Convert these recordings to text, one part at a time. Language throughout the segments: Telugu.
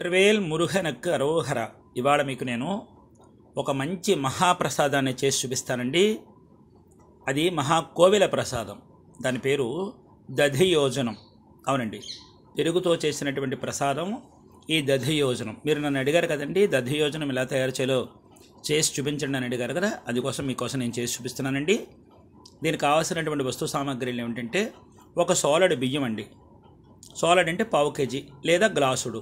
ట్రివేల్ మురుగనక్ అరోహర ఇవాళ మీకు నేను ఒక మంచి మహాప్రసాదాన్ని చేసి చూపిస్తానండి అది మహాకోవిల ప్రసాదం దాని పేరు దధియోజనం అవునండి పెరుగుతో చేసినటువంటి ప్రసాదం ఈ దధియోజనం మీరు నన్ను అడిగారు కదండి దధియోజనం ఎలా తయారు చేయాలో చేసి చూపించండి అని అడిగారు కదా అందుకోసం మీకోసం నేను చేసి చూపిస్తున్నానండి దీనికి కావాల్సినటువంటి వస్తు సామాగ్రిలు ఏమిటంటే ఒక సోలడ్ బియ్యం అండి సోలడ్ అంటే పావు కేజీ లేదా గ్లాసుడు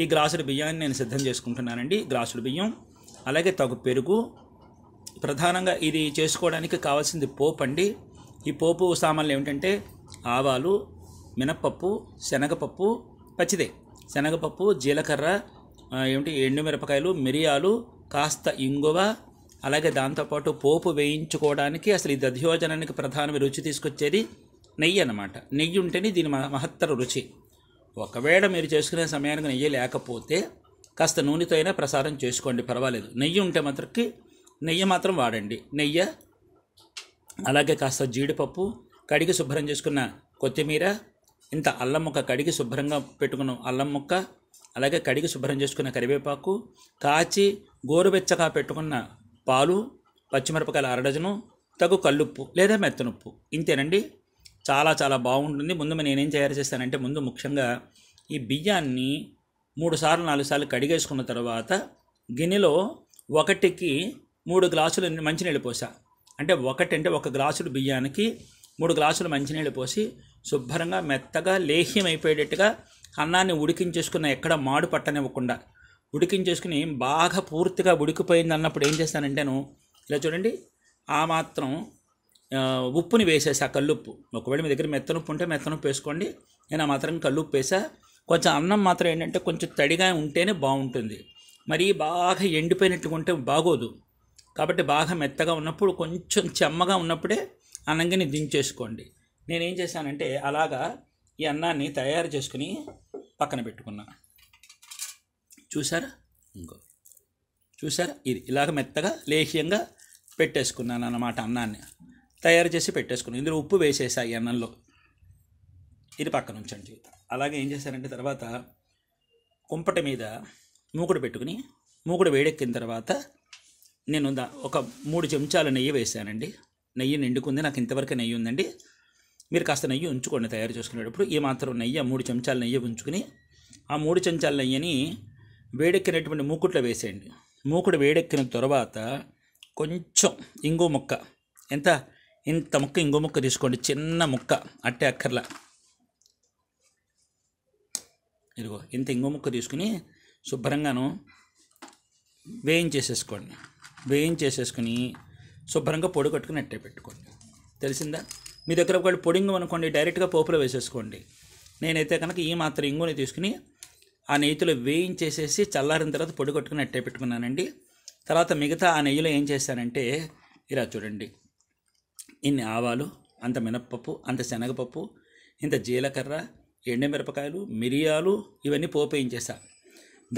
ఈ గ్రాసుడు బియ్యాన్ని నేను సిద్ధం చేసుకుంటున్నానండి గ్లాసుల బియ్యం అలాగే తగు పెరుగు ప్రధానంగా ఇది చేసుకోవడానికి కావాల్సింది పోపు అండి ఈ పోపు సామాన్లు ఏమిటంటే ఆవాలు మినప్పప్పు శనగపప్పు పచ్చిదే శనగపప్పు జీలకర్ర ఏమిటి ఎండుమిరపకాయలు మిరియాలు కాస్త ఇంగువ అలాగే దాంతోపాటు పోపు వేయించుకోవడానికి అసలు ఈ దధ్యోజనానికి ప్రధానమైన రుచి తీసుకొచ్చేది నెయ్యి అన్నమాట నెయ్యి ఉంటేనే దీని మహత్తర రుచి ఒకవేళ మీరు చేసుకునే సమయానికి నెయ్యి లేకపోతే కాస్త నూనెతో అయినా ప్రసారం చేసుకోండి పర్వాలేదు నెయ్యి ఉంటే మాత్రకి నెయ్యి మాత్రం వాడండి నెయ్యి అలాగే కాస్త జీడిపప్పు కడిగి శుభ్రం చేసుకున్న కొత్తిమీర ఇంత అల్లం ముక్క కడిగి శుభ్రంగా పెట్టుకున్న అల్లం ముక్క అలాగే కడిగి శుభ్రం చేసుకున్న కరివేపాకు కాచి గోరువెచ్చగా పెట్టుకున్న పాలు పచ్చిమిరపకాయల అరడజను తగు కల్లుప్పు లేదా మెత్తనుప్పు ఇంతేనండి చాలా చాలా బాగుంటుంది ముందు నేనేం తయారు చేస్తానంటే ముందు ముఖ్యంగా ఈ బియ్యాన్ని మూడు సార్లు నాలుగు సార్లు కడిగేసుకున్న తర్వాత గిన్నెలో ఒకటికి మూడు గ్లాసులు మంచినీళ్ళు పోసా అంటే ఒకటి అంటే ఒక గ్లాసుడు బియ్యానికి మూడు గ్లాసులు మంచినీళ్ళు పోసి శుభ్రంగా మెత్తగా లేహ్యం అయిపోయేటట్టుగా అన్నాన్ని ఉడికించేసుకున్న ఎక్కడ మాడు పట్టనివ్వకుండా ఉడికించేసుకుని బాగా పూర్తిగా ఉడికిపోయింది అన్నప్పుడు ఏం చేస్తానంటేను ఇలా చూడండి ఆ మాత్రం ఉప్పుని వేసేసి ఆ కల్లుప్పు ఒకవేళ మీ దగ్గర మెత్తనుప్పు ఉంటే మెత్తనుప్పు వేసుకోండి నేను ఆ మాత్రం కల్లుప్పు వేసా కొంచెం అన్నం మాత్రం ఏంటంటే కొంచెం తడిగా ఉంటేనే బాగుంటుంది మరి బాగా ఎండిపోయినట్టుగా ఉంటే బాగోదు కాబట్టి బాగా మెత్తగా ఉన్నప్పుడు కొంచెం చెమ్మగా ఉన్నప్పుడే అన్నంగిని దించేసుకోండి నేనేం చేశానంటే అలాగా ఈ అన్నాన్ని తయారు చేసుకుని పక్కన పెట్టుకున్నా చూసారా ఇంకో చూసారా ఇది ఇలాగ మెత్తగా లేహ్యంగా పెట్టేసుకున్నాను అన్నమాట అన్నాన్ని తయారు చేసి పెట్టేసుకుని ఇందులో ఉప్పు వేసేసా ఈ అన్నంలో ఇది పక్కన ఉంచండి జీవిత అలాగే ఏం చేశారంటే తర్వాత కుంపటి మీద మూకుడు పెట్టుకుని మూకుడు వేడెక్కిన తర్వాత నేను ఒక మూడు చెంచాల నెయ్యి వేసానండి నెయ్యి నిండుకుంది నాకు ఇంతవరకు నెయ్యి ఉందండి మీరు కాస్త నెయ్యి ఉంచుకోండి తయారు చేసుకునేటప్పుడు ఈ మాత్రం నెయ్యి మూడు చెంచాల నెయ్యి ఉంచుకుని ఆ మూడు చెంచాల నెయ్యిని వేడెక్కినటువంటి మూకుట్లో వేసేయండి మూకుడు వేడెక్కిన తర్వాత కొంచెం ఇంగు మొక్క ఎంత ఇంత ముక్క ఇంకో ముక్క తీసుకోండి చిన్న ముక్క అట్టే అక్కర్లా ఇదిగో ఇంత ఇంకో ముక్క తీసుకుని శుభ్రంగాను వేయించేసేసుకోండి వేయించేసేసుకుని శుభ్రంగా పొడి కట్టుకుని అట్టే పెట్టుకోండి తెలిసిందా మీ దగ్గర ఒకవేళ పొడింగు అనుకోండి డైరెక్ట్గా పోపులో వేసేసుకోండి నేనైతే కనుక ఈ మాత్రం ఇంగుని తీసుకుని ఆ నెయ్యిలో వేయించేసేసి చల్లారిన తర్వాత పొడి కట్టుకుని అట్టే పెట్టుకున్నానండి తర్వాత మిగతా ఆ నెయ్యిలో ఏం చేశానంటే ఇలా చూడండి ఇన్ని ఆవాలు అంత మినప్పప్పు అంత శనగపప్పు ఇంత జీలకర్ర ఎండమిరపకాయలు మిరియాలు ఇవన్నీ పోపేయించేసా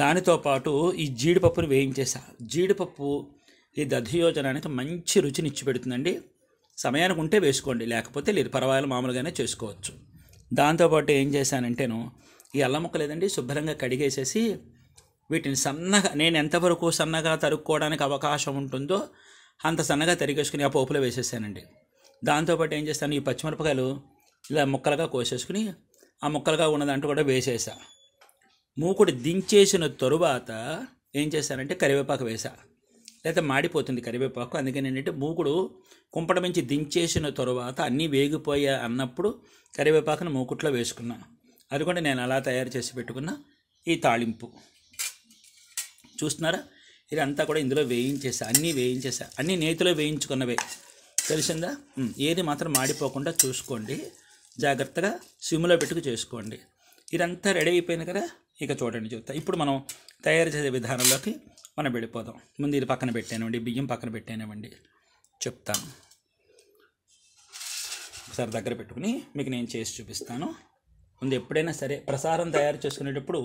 దానితో పాటు ఈ జీడిపప్పును వేయించేసా జీడిపప్పు ఈ దధియోజనానికి మంచి రుచిని ఇచ్చి పెడుతుందండి సమయానికి ఉంటే వేసుకోండి లేకపోతే లేదు పర్వాలేదు మామూలుగానే చేసుకోవచ్చు దాంతోపాటు ఏం చేశానంటేను ఈ అల్లం ముక్క లేదండి శుభ్రంగా కడిగేసేసి వీటిని సన్నగా నేను ఎంతవరకు సన్నగా తరుక్కోవడానికి అవకాశం ఉంటుందో అంత సన్నగా తరిగేసుకుని ఆ పోపులో వేసేసానండి దాంతోపాటు ఏం చేస్తాను ఈ పచ్చిమిరపకాయలు ఇలా ముక్కలుగా కోసేసుకుని ఆ ముక్కలుగా ఉన్నదంటూ కూడా వేసేసా మూకుడు దించేసిన తరువాత ఏం చేశానంటే కరివేపాకు వేసా లేకపోతే మాడిపోతుంది కరివేపాకు అందుకని ఏంటంటే మూకుడు కుంపట నుంచి దించేసిన తరువాత అన్నీ వేగిపోయా అన్నప్పుడు కరివేపాకును మూకుట్లో వేసుకున్నాను అది కూడా నేను అలా తయారు చేసి పెట్టుకున్న ఈ తాళింపు చూస్తున్నారా ఇదంతా కూడా ఇందులో వేయించేసా అన్నీ వేయించేసా అన్నీ నేతిలో వేయించుకున్నవే తెలిసిందా ఏది మాత్రం మాడిపోకుండా చూసుకోండి జాగ్రత్తగా సిమ్లో పెట్టుకు చేసుకోండి ఇదంతా రెడీ అయిపోయింది కదా ఇక చూడండి చూస్తా ఇప్పుడు మనం తయారు చేసే విధానంలోకి మనం వెళ్ళిపోదాం ముందు ఇది పక్కన పెట్టానివ్వండి బియ్యం పక్కన పెట్టానివ్వండి చెప్తాను ఒకసారి దగ్గర పెట్టుకుని మీకు నేను చేసి చూపిస్తాను ముందు ఎప్పుడైనా సరే ప్రసారం తయారు చేసుకునేటప్పుడు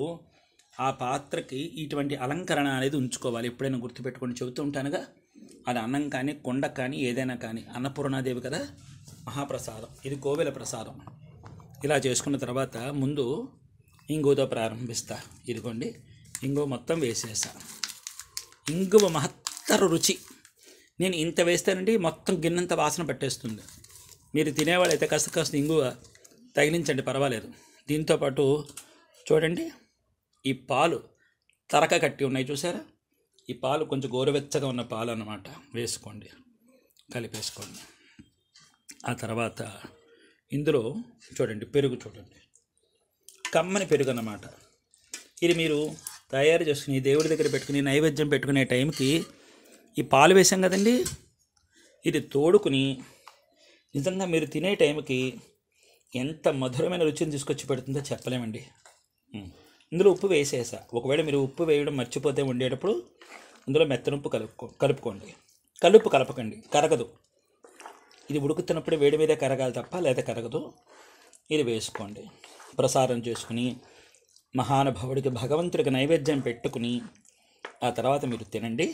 ఆ పాత్రకి ఇటువంటి అలంకరణ అనేది ఉంచుకోవాలి ఎప్పుడైనా గుర్తుపెట్టుకొని చెబుతూ ఉంటానుగా అది అన్నం కానీ కొండ కానీ ఏదైనా కానీ అన్నపూర్ణాదేవి కదా మహాప్రసాదం ఇది కోవెల ప్రసాదం ఇలా చేసుకున్న తర్వాత ముందు ఇంగువతో ప్రారంభిస్తా ఇదిగోండి ఇంగువ మొత్తం వేసేసా ఇంగువ మహత్తర రుచి నేను ఇంత వేస్తానండి మొత్తం గిన్నెంత వాసన పట్టేస్తుంది మీరు తినేవాళ్ళైతే కాస్త కాస్త ఇంగువ తగిలించండి పర్వాలేదు దీంతోపాటు చూడండి ఈ పాలు తరక కట్టి ఉన్నాయి చూసారా ఈ పాలు కొంచెం గోరువెచ్చగా ఉన్న పాలు అనమాట వేసుకోండి కలిపేసుకోండి ఆ తర్వాత ఇందులో చూడండి పెరుగు చూడండి కమ్మని పెరుగు అన్నమాట ఇది మీరు తయారు చేసుకుని దేవుడి దగ్గర పెట్టుకుని నైవేద్యం పెట్టుకునే టైంకి ఈ పాలు వేసాం కదండి ఇది తోడుకుని నిజంగా మీరు తినే టైంకి ఎంత మధురమైన రుచిని తీసుకొచ్చి పెడుతుందో చెప్పలేమండి ఇందులో ఉప్పు వేసేసా ఒకవేళ మీరు ఉప్పు వేయడం మర్చిపోతే ఉండేటప్పుడు ఇందులో మెత్తనుప్పు కలుపుకో కలుపుకోండి కలుపు కలపకండి కరగదు ఇది ఉడుకుతున్నప్పుడు వేడి మీదే కరగాలి తప్ప లేదా కరగదు ఇది వేసుకోండి ప్రసారం చేసుకుని మహానుభావుడికి భగవంతుడికి నైవేద్యం పెట్టుకుని ఆ తర్వాత మీరు తినండి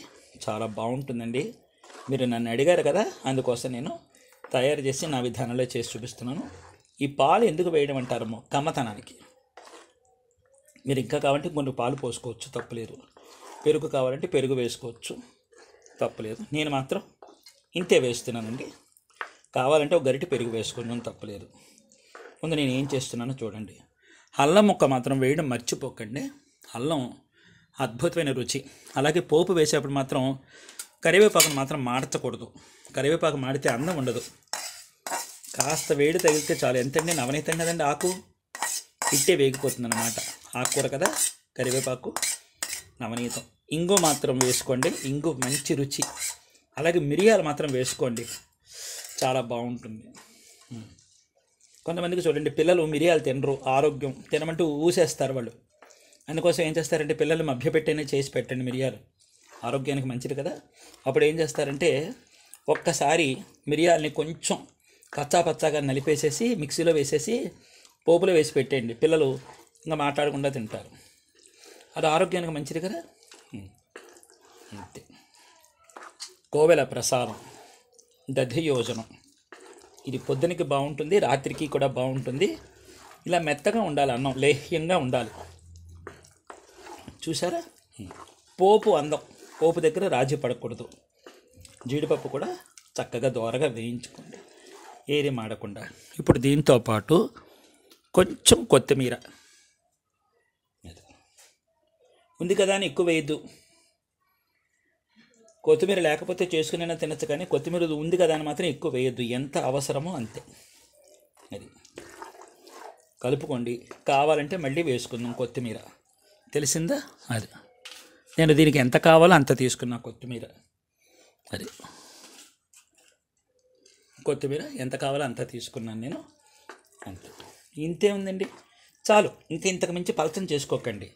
చాలా బాగుంటుందండి మీరు నన్ను అడిగారు కదా అందుకోసం నేను తయారు చేసి నా విధానంలో చేసి చూపిస్తున్నాను ఈ పాలు ఎందుకు వేయడం అంటారమో కమ్మతనానికి మీరు ఇంకా కావాలంటే కొన్ని పాలు పోసుకోవచ్చు తప్పలేదు పెరుగు కావాలంటే పెరుగు వేసుకోవచ్చు తప్పలేదు నేను మాత్రం ఇంతే వేస్తున్నానండి కావాలంటే ఒక గరిటె పెరుగు వేసుకోవడం తప్పలేదు ముందు నేను ఏం చేస్తున్నానో చూడండి అల్లం ముక్క మాత్రం వేయడం మర్చిపోకండి అల్లం అద్భుతమైన రుచి అలాగే పోపు వేసేప్పుడు మాత్రం కరివేపాకును మాత్రం మార్చకూడదు కరివేపాకు మాడితే అందం ఉండదు కాస్త వేడి తగిలితే చాలు ఎంతండి నవనీతం కదండి ఆకు ఇట్టే వేగిపోతుంది అనమాట ఆకుకూర కదా కరివేపాకు నవనీతం ఇంగు మాత్రం వేసుకోండి ఇంగు మంచి రుచి అలాగే మిరియాలు మాత్రం వేసుకోండి చాలా బాగుంటుంది కొంతమందికి చూడండి పిల్లలు మిరియాలు తినరు ఆరోగ్యం తినమంటూ ఊసేస్తారు వాళ్ళు అందుకోసం ఏం చేస్తారంటే పిల్లలు మభ్యపెట్టేనే చేసి పెట్టండి మిరియాలు ఆరోగ్యానికి మంచిది కదా అప్పుడు ఏం చేస్తారంటే ఒక్కసారి మిరియాలని కొంచెం కచ్చా పచ్చాగా నలిపేసేసి మిక్సీలో వేసేసి పోపులో వేసి పెట్టేయండి పిల్లలు ఇంకా మాట్లాడకుండా తింటారు అది ఆరోగ్యానికి మంచిది కదా అంతే కోవెల ప్రసాదం యోజనం ఇది పొద్దునకి బాగుంటుంది రాత్రికి కూడా బాగుంటుంది ఇలా మెత్తగా ఉండాలి అన్నం లేహ్యంగా ఉండాలి చూసారా పోపు అందం పోపు దగ్గర రాజీ పడకూడదు జీడిపప్పు కూడా చక్కగా దోరగా వేయించుకోండి ఏరి మాడకుండా ఇప్పుడు దీంతో పాటు కొంచెం కొత్తిమీర ఉంది కదా అని ఎక్కువ వేయద్దు కొత్తిమీర లేకపోతే చేసుకునైనా తినచ్చు కానీ కొత్తిమీర ఉంది కదా అని మాత్రం ఎక్కువ వేయద్దు ఎంత అవసరమో అంతే అది కలుపుకోండి కావాలంటే మళ్ళీ వేసుకుందాం కొత్తిమీర తెలిసిందా అది నేను దీనికి ఎంత కావాలో అంత తీసుకున్నా కొత్తిమీర అది కొత్తిమీర ఎంత కావాలో అంత తీసుకున్నాను నేను అంతే ఇంతే ఉందండి చాలు ఇంకా ఇంతకు మించి పలచం చేసుకోకండి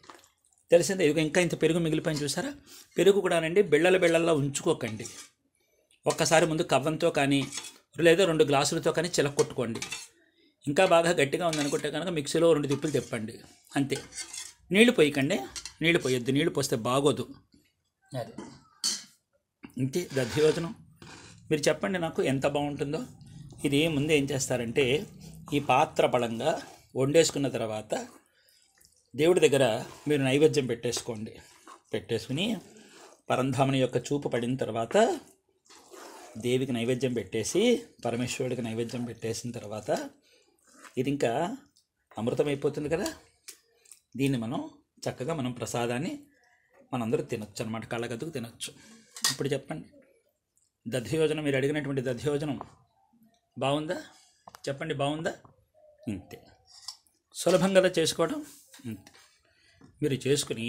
తెలిసిందే ఇంకా ఇంత పెరుగు మిగిలిపోయిన చూసారా పెరుగు కూడా అండి బిళ్ళల బిళ్ళల్లో ఉంచుకోకండి ఒక్కసారి ముందు కవ్వంతో కానీ లేదా రెండు గ్లాసులతో కానీ చిలక్కొట్టుకోండి ఇంకా బాగా గట్టిగా ఉందనుకుంటే కనుక మిక్సీలో రెండు తిప్పులు తిప్పండి అంతే నీళ్లు పోయకండి నీళ్లు పోయొద్దు నీళ్లు పోస్తే బాగోదు అది ఇంతే దధ్యోజనం మీరు చెప్పండి నాకు ఎంత బాగుంటుందో ఇది ముందు ఏం చేస్తారంటే ఈ పాత్ర బలంగా వండేసుకున్న తర్వాత దేవుడి దగ్గర మీరు నైవేద్యం పెట్టేసుకోండి పెట్టేసుకుని పరంధామని యొక్క చూపు పడిన తర్వాత దేవికి నైవేద్యం పెట్టేసి పరమేశ్వరుడికి నైవేద్యం పెట్టేసిన తర్వాత ఇది ఇంకా అమృతం అయిపోతుంది కదా దీన్ని మనం చక్కగా మనం ప్రసాదాన్ని మనందరూ తినచ్చు అనమాట కళ్ళగద్దుకు తినచ్చు ఇప్పుడు చెప్పండి దధ్యోజనం మీరు అడిగినటువంటి దధ్యోజనం బాగుందా చెప్పండి బాగుందా ఇంతే సులభం కదా చేసుకోవడం ఇంతే మీరు చేసుకుని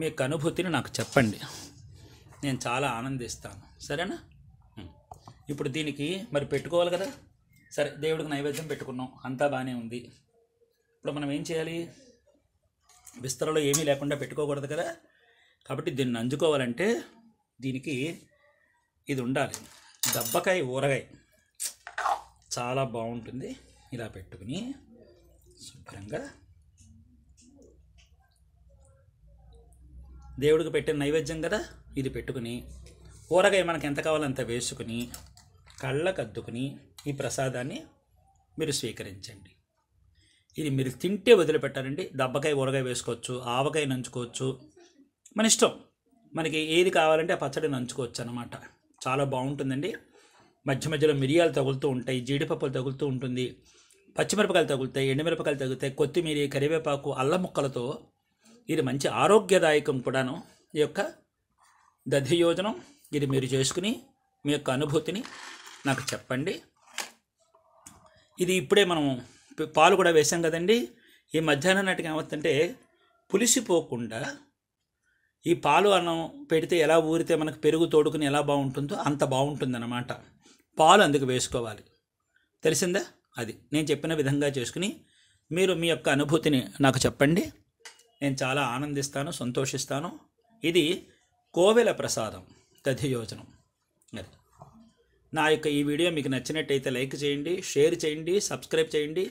మీకు అనుభూతిని నాకు చెప్పండి నేను చాలా ఆనందిస్తాను సరేనా ఇప్పుడు దీనికి మరి పెట్టుకోవాలి కదా సరే దేవుడికి నైవేద్యం పెట్టుకున్నాం అంతా బాగానే ఉంది ఇప్పుడు మనం ఏం చేయాలి విస్తరలో ఏమీ లేకుండా పెట్టుకోకూడదు కదా కాబట్టి దీన్ని అంజుకోవాలంటే దీనికి ఇది ఉండాలి దెబ్బకాయ ఊరగాయ చాలా బాగుంటుంది ఇలా పెట్టుకుని శుభ్రంగా దేవుడికి పెట్టిన నైవేద్యం కదా ఇది పెట్టుకుని ఊరగాయ మనకు ఎంత కావాలంత వేసుకుని కళ్ళకద్దుకుని ఈ ప్రసాదాన్ని మీరు స్వీకరించండి ఇది మీరు తింటే వదిలిపెట్టారండి దబ్బకాయ ఊరగాయ వేసుకోవచ్చు ఆవకాయ నంచుకోవచ్చు మన ఇష్టం మనకి ఏది కావాలంటే ఆ పచ్చడి నంచుకోవచ్చు అనమాట చాలా బాగుంటుందండి మధ్య మధ్యలో మిరియాలు తగులుతూ ఉంటాయి జీడిపప్పులు తగులుతూ ఉంటుంది పచ్చిమిరపకాయలు తగులుతాయి ఎండుమిరపకాయలు తగులుతాయి కొత్తిమీర కరివేపాకు అల్లం ముక్కలతో ఇది మంచి ఆరోగ్యదాయకం కూడాను ఈ యొక్క దధి యోజనం ఇది మీరు చేసుకుని మీ యొక్క అనుభూతిని నాకు చెప్పండి ఇది ఇప్పుడే మనం పాలు కూడా వేసాం కదండి ఈ మధ్యాహ్నం నాటికి ఏమవుతుందంటే పులిసిపోకుండా ఈ పాలు అన్నం పెడితే ఎలా ఊరితే మనకు పెరుగు తోడుకుని ఎలా బాగుంటుందో అంత బాగుంటుందన్నమాట పాలు అందుకు వేసుకోవాలి తెలిసిందా అది నేను చెప్పిన విధంగా చేసుకుని మీరు మీ యొక్క అనుభూతిని నాకు చెప్పండి నేను చాలా ఆనందిస్తాను సంతోషిస్తాను ఇది కోవెల ప్రసాదం దధియోజనం అది నా యొక్క ఈ వీడియో మీకు నచ్చినట్టయితే లైక్ చేయండి షేర్ చేయండి సబ్స్క్రైబ్ చేయండి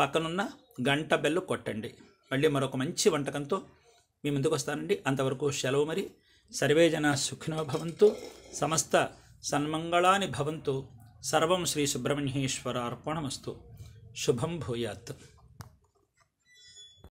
పక్కనున్న గంట బెల్లు కొట్టండి మళ్ళీ మరొక మంచి వంటకంతో మీ ముందుకు వస్తానండి అంతవరకు సెలవు మరి సర్వేజన సుఖినోభవంతో సమస్త సన్మంగళాని భవంతు సర్వం శ్రీ సుబ్రహ్మణ్యేశ్వరార్పణమస్తు శుభం భూయాత్